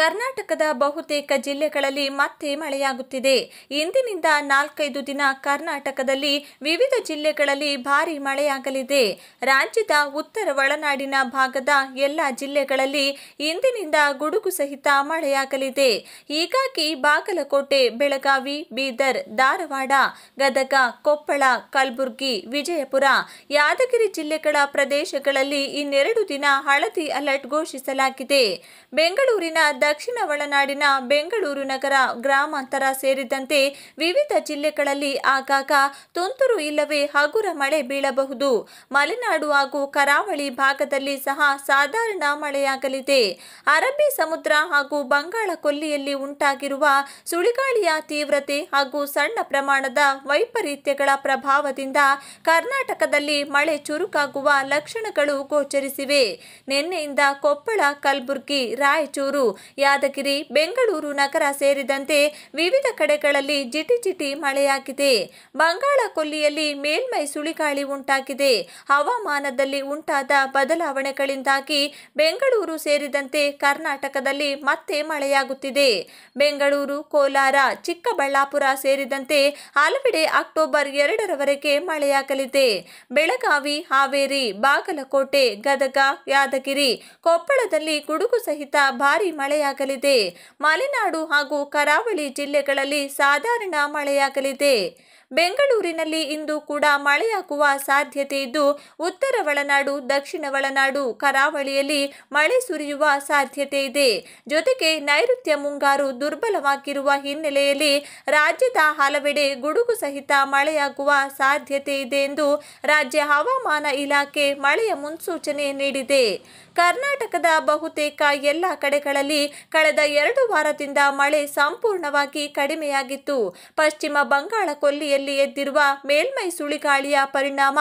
ಕರ್ನಾಟಕದ ಬಹುತೇಕ ಜಿಲ್ಲೆಗಳಲ್ಲಿ ಮತ್ತೆ ಮಳೆಯಾಗುತ್ತಿದೆ ಇಂದಿನಿಂದ ನಾಲ್ಕೈದು ದಿನ ಕರ್ನಾಟಕದಲ್ಲಿ ವಿವಿಧ ಜಿಲ್ಲೆಗಳಲ್ಲಿ ಭಾರಿ ಮಳೆಯಾಗಲಿದೆ ರಾಜ್ಯದ ಉತ್ತರ ಒಳನಾಡಿನ ಭಾಗದ ಎಲ್ಲ ಜಿಲ್ಲೆಗಳಲ್ಲಿ ಇಂದಿನಿಂದ ಗುಡುಗು ಸಹಿತ ಮಳೆಯಾಗಲಿದೆ ಹೀಗಾಗಿ ಬಾಗಲಕೋಟೆ ಬೆಳಗಾವಿ ಬೀದರ್ ಧಾರವಾಡ ಗದಗ ಕೊಪ್ಪಳ ಕಲಬುರಗಿ ವಿಜಯಪುರ ಯಾದಗಿರಿ ಜಿಲ್ಲೆಗಳ ಪ್ರದೇಶಗಳಲ್ಲಿ ಇನ್ನೆರಡು ದಿನ ಹಳದಿ ಅಲರ್ಟ್ ಘೋಷಿಸಲಾಗಿದೆ ಬೆಂಗಳೂರಿನ ದಕ್ಷಿಣ ಒಳನಾಡಿನ ಬೆಂಗಳೂರು ನಗರ ಗ್ರಾಮಾಂತರ ಸೇರಿದಂತೆ ವಿವಿಧ ಜಿಲ್ಲೆಗಳಲ್ಲಿ ಆಗಾಗ ತುಂತುರು ಇಲ್ಲವೇ ಹಗುರ ಮಳೆ ಬೀಳಬಹುದು ಮಲೆನಾಡು ಹಾಗೂ ಕರಾವಳಿ ಭಾಗದಲ್ಲಿ ಸಹ ಸಾಧಾರಣ ಮಳೆಯಾಗಲಿದೆ ಅರಬ್ಬಿ ಸಮುದ್ರ ಹಾಗೂ ಬಂಗಾಳ ಕೊಲ್ಲಿಯಲ್ಲಿ ಉಂಟಾಗಿರುವ ಸುಳಿಗಾಳಿಯ ತೀವ್ರತೆ ಹಾಗೂ ಸಣ್ಣ ಪ್ರಮಾಣದ ವೈಪರೀತ್ಯಗಳ ಪ್ರಭಾವದಿಂದ ಕರ್ನಾಟಕದಲ್ಲಿ ಮಳೆ ಚುರುಕಾಗುವ ಲಕ್ಷಣಗಳು ಗೋಚರಿಸಿವೆ ನಿನ್ನೆಯಿಂದ ಕೊಪ್ಪಳ ಕಲಬುರಗಿ ರಾಯಚೂರು ಯಾದಗಿರಿ ಬೆಂಗಳೂರು ನಗರ ಸೇರಿದಂತೆ ವಿವಿಧ ಕಡೆಗಳಲ್ಲಿ ಜಿಟಿ ಜಿಟಿ ಮಳೆಯಾಗಿದೆ ಬಂಗಾಳ ಕೊಲ್ಲಿಯಲ್ಲಿ ಮೇಲ್ಮೈ ಸುಳಿಗಾಳಿ ಉಂಟಾಗಿದೆ ಹವಾಮಾನದಲ್ಲಿ ಉಂಟಾದ ಬದಲಾವಣೆಗಳಿಂದಾಗಿ ಬೆಂಗಳೂರು ಸೇರಿದಂತೆ ಕರ್ನಾಟಕದಲ್ಲಿ ಮತ್ತೆ ಮಳೆಯಾಗುತ್ತಿದೆ ಬೆಂಗಳೂರು ಕೋಲಾರ ಚಿಕ್ಕಬಳ್ಳಾಪುರ ಸೇರಿದಂತೆ ಹಲವೆಡೆ ಅಕ್ಟೋಬರ್ ಎರಡರವರೆಗೆ ಮಳೆಯಾಗಲಿದೆ ಬೆಳಗಾವಿ ಹಾವೇರಿ ಬಾಗಲಕೋಟೆ ಗದಗ ಯಾದಗಿರಿ ಕೊಪ್ಪಳದಲ್ಲಿ ಗುಡುಗು ಸಹಿತ ಭಾರಿ ಮಳೆಯ ಮಳೆಯಾಗಲಿದೆ ಮಲೆನಾಡು ಹಾಗೂ ಕರಾವಳಿ ಜಿಲ್ಲೆಗಳಲ್ಲಿ ಸಾಧಾರಣ ಮಳೆಯಾಗಲಿದೆ ಬೆಂಗಳೂರಿನಲ್ಲಿ ಇಂದು ಕೂಡ ಮಳೆಯಾಗುವ ಸಾಧ್ಯತೆ ಇದ್ದು ಉತ್ತರ ಒಳನಾಡು ದಕ್ಷಿಣ ಒಳನಾಡು ಕರಾವಳಿಯಲ್ಲಿ ಮಳೆ ಸುರಿಯುವ ಸಾಧ್ಯತೆ ಇದೆ ಜೊತೆಗೆ ನೈಋತ್ಯ ಮುಂಗಾರು ದುರ್ಬಲವಾಗಿರುವ ಹಿನ್ನೆಲೆಯಲ್ಲಿ ರಾಜ್ಯದ ಹಲವೆಡೆ ಗುಡುಗು ಸಹಿತ ಮಳೆಯಾಗುವ ಸಾಧ್ಯತೆ ಇದೆ ಎಂದು ರಾಜ್ಯ ಹವಾಮಾನ ಇಲಾಖೆ ಮಳೆಯ ಮುನ್ಸೂಚನೆ ನೀಡಿದೆ ಕರ್ನಾಟಕದ ಬಹುತೇಕ ಎಲ್ಲ ಕಡೆಗಳಲ್ಲಿ ಕಳೆದ ಎರಡು ವಾರದಿಂದ ಮಳೆ ಸಂಪೂರ್ಣವಾಗಿ ಕಡಿಮೆಯಾಗಿತ್ತು ಪಶ್ಚಿಮ ಬಂಗಾಳ ಕೊಲ್ಲಿಯ ಎದ್ದಿರುವ ಮೇಲ್ಮೈ ಸುಳಿಗಾಳಿಯ ಪರಿಣಾಮ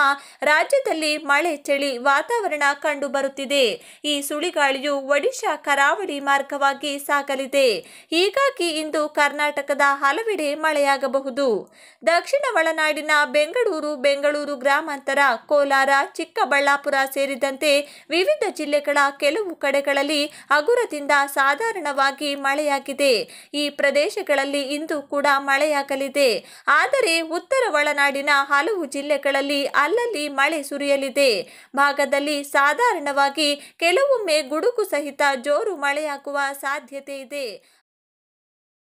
ರಾಜ್ಯದಲ್ಲಿ ಮಳೆ ಚಳಿ ವಾತಾವರಣ ಕಂಡುಬರುತ್ತಿದೆ ಈ ಸುಳಿಗಾಳಿಯು ಒಡಿಶಾ ಕರಾವಳಿ ಮಾರ್ಗವಾಗಿ ಸಾಗಲಿದೆ ಹೀಗಾಗಿ ಇಂದು ಕರ್ನಾಟಕದ ಹಲವೆಡೆ ಮಳೆಯಾಗಬಹುದು ದಕ್ಷಿಣ ಒಳನಾಡಿನ ಬೆಂಗಳೂರು ಬೆಂಗಳೂರು ಗ್ರಾಮಾಂತರ ಕೋಲಾರ ಚಿಕ್ಕಬಳ್ಳಾಪುರ ಸೇರಿದಂತೆ ವಿವಿಧ ಜಿಲ್ಲೆಗಳ ಕೆಲವು ಕಡೆಗಳಲ್ಲಿ ಹಗುರದಿಂದ ಸಾಧಾರಣವಾಗಿ ಮಳೆಯಾಗಿದೆ ಈ ಪ್ರದೇಶಗಳಲ್ಲಿ ಇಂದು ಕೂಡ ಮಳೆಯಾಗಲಿದೆ ಆದರೆ ಉತ್ತರ ಒಳನಾಡಿನ ಹಲವು ಜಿಲ್ಲೆಗಳಲ್ಲಿ ಅಲ್ಲಲ್ಲಿ ಮಳೆ ಸುರಿಯಲಿದೆ ಭಾಗದಲ್ಲಿ ಸಾಧಾರಣವಾಗಿ ಕೆಲವೊಮ್ಮೆ ಗುಡುಗು ಸಹಿತ ಜೋರು ಮಳೆಯಾಗುವ ಸಾಧ್ಯತೆ ಇದೆ